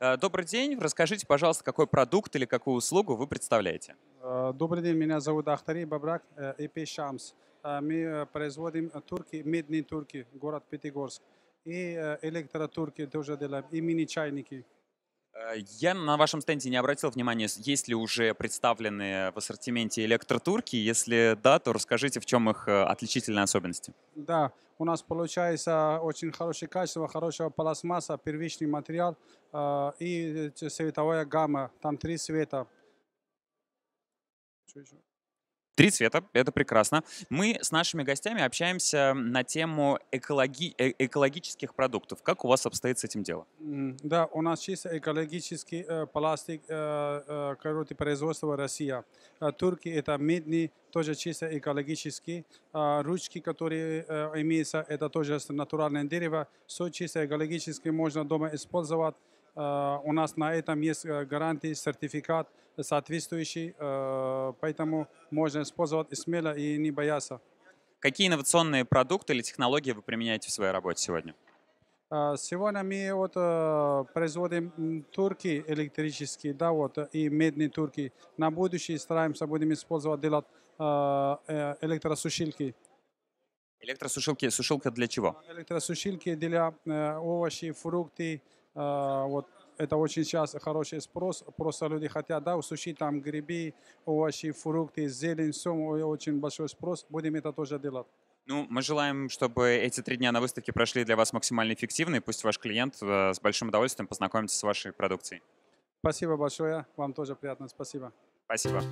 Э, добрый день. Расскажите, пожалуйста, какой продукт или какую услугу вы представляете? Э, добрый день. Меня зовут Ахтари Бабрак, ИП э, «Шамс». Мы производим турки, медные турки, город Пятигорск. И электротурки тоже делаем, и мини-чайники. А, я на вашем стенде не обратил внимания, есть ли уже представлены в ассортименте электротурки. Если да, то расскажите, в чем их э, отличительные особенности. Да, у нас получается очень хорошее качество, хорошего пластмасса, первичный материал а, и э, световая гамма. Там три цвета. Три цвета, это прекрасно. Мы с нашими гостями общаемся на тему экологи... Э экологических продуктов. Как у вас обстоит с этим дело? Да, у нас чисто экологический э, пластик, э, э который производство Россия. Э, турки это медный, тоже чисто экологический. Э, ручки, которые имеются, это тоже натуральное дерево. Все чисто экологически можно дома использовать. Э, у нас на этом есть э, гарантии, сертификат соответствующий, э, поэтому можно использовать смело и не бояться. Какие инновационные продукты или технологии вы применяете в своей работе сегодня? Сегодня мы вот производим турки электрические, да, вот, и медные турки. На будущее стараемся, будем использовать, делать электросушилки. Электросушилки, сушилка для чего? Электросушилки для овощей, фрукты, а, вот это очень сейчас хороший спрос. Просто люди хотят, да, суши, там грибы, овощи, фрукты, зелень, все, очень большой спрос. Будем это тоже делать. Ну, мы желаем, чтобы эти три дня на выставке прошли для вас максимально эффективно, и пусть ваш клиент э, с большим удовольствием познакомится с вашей продукцией. Спасибо большое. Вам тоже приятно. Спасибо. Спасибо.